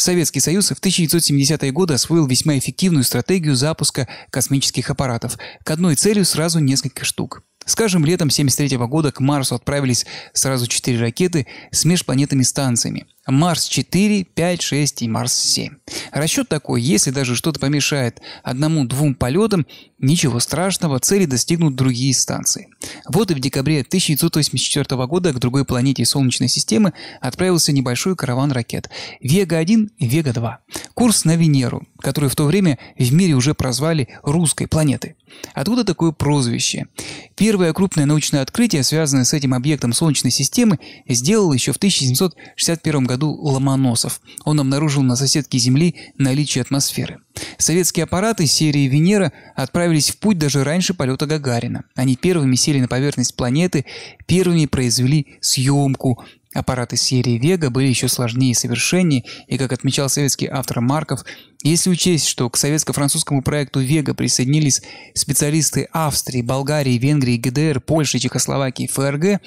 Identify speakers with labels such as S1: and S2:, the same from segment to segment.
S1: Советский Союз в 1970-е годы освоил весьма эффективную стратегию запуска космических аппаратов к одной целью сразу несколько штук. Скажем, летом 1973 года к Марсу отправились сразу четыре ракеты с межпланетными станциями. Марс-4, 5, 6 и Марс-7. Расчет такой, если даже что-то помешает одному-двум полетам, ничего страшного, цели достигнут другие станции. Вот и в декабре 1984 года к другой планете Солнечной системы отправился небольшой караван ракет Вега-1 Вега-2. Курс на Венеру, которую в то время в мире уже прозвали «русской планетой». Откуда такое прозвище? Первое крупное научное открытие, связанное с этим объектом Солнечной системы, сделал еще в 1761 году Ломоносов. Он обнаружил на соседке Земли наличие атмосферы. Советские аппараты серии «Венера» отправились в путь даже раньше полета Гагарина. Они первыми сели на поверхность планеты, первыми произвели съемку, Аппараты серии Вега были еще сложнее и совершеннее, и, как отмечал советский автор Марков, если учесть, что к советско-французскому проекту Вега присоединились специалисты Австрии, Болгарии, Венгрии, ГДР, Польши, Чехословакии, ФРГ,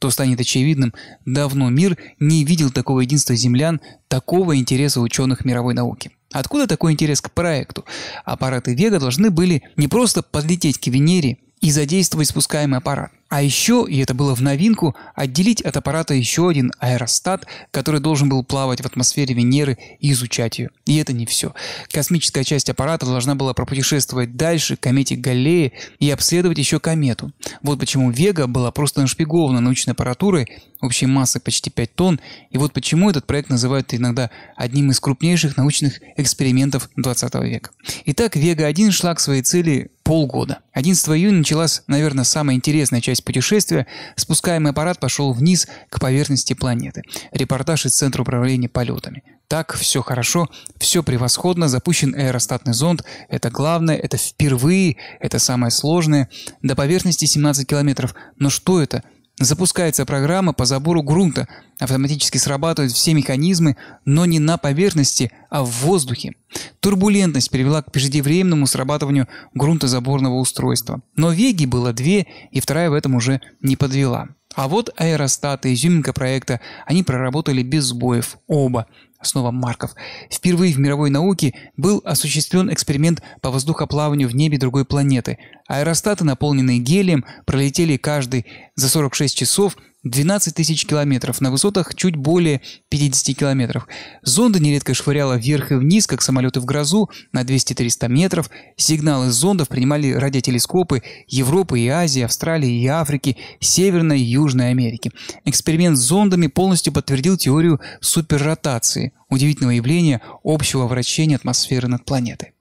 S1: то станет очевидным, давно мир не видел такого единства землян, такого интереса ученых мировой науки. Откуда такой интерес к проекту? Аппараты Вега должны были не просто подлететь к Венере и задействовать спускаемый аппарат. А еще, и это было в новинку, отделить от аппарата еще один аэростат, который должен был плавать в атмосфере Венеры и изучать ее. И это не все. Космическая часть аппарата должна была пропутешествовать дальше к комете Галлеи и обследовать еще комету. Вот почему Вега была просто нашпигована научной аппаратурой общей массы почти 5 тонн, и вот почему этот проект называют иногда одним из крупнейших научных экспериментов 20 века. Итак, Вега-1 шла к своей цели полгода. 11 июня началась, наверное, самая интересная часть часть путешествия, спускаемый аппарат пошел вниз к поверхности планеты. Репортаж из Центра управления полетами. Так, все хорошо, все превосходно, запущен аэростатный зонд. Это главное, это впервые, это самое сложное. До поверхности 17 километров. Но что это? Запускается программа по забору грунта, автоматически срабатывают все механизмы, но не на поверхности, а в воздухе. Турбулентность привела к преждевременному срабатыванию грунтозаборного устройства. Но веги было две, и вторая в этом уже не подвела. А вот аэростаты, изюминка проекта, они проработали без сбоев, оба снова Марков, впервые в мировой науке был осуществлен эксперимент по воздухоплаванию в небе другой планеты. Аэростаты, наполненные гелием, пролетели каждый за 46 часов – 12 тысяч километров на высотах чуть более 50 километров. Зонды нередко швыряло вверх и вниз, как самолеты в грозу, на 200-300 метров. Сигналы зондов принимали радиотелескопы Европы и Азии, Австралии и Африки, Северной и Южной Америки. Эксперимент с зондами полностью подтвердил теорию суперротации – удивительного явления общего вращения атмосферы над планетой.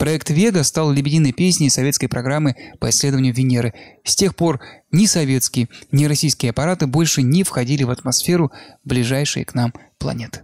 S1: Проект «Вега» стал лебединой песней советской программы по исследованию Венеры. С тех пор ни советские, ни российские аппараты больше не входили в атмосферу ближайшей к нам планеты.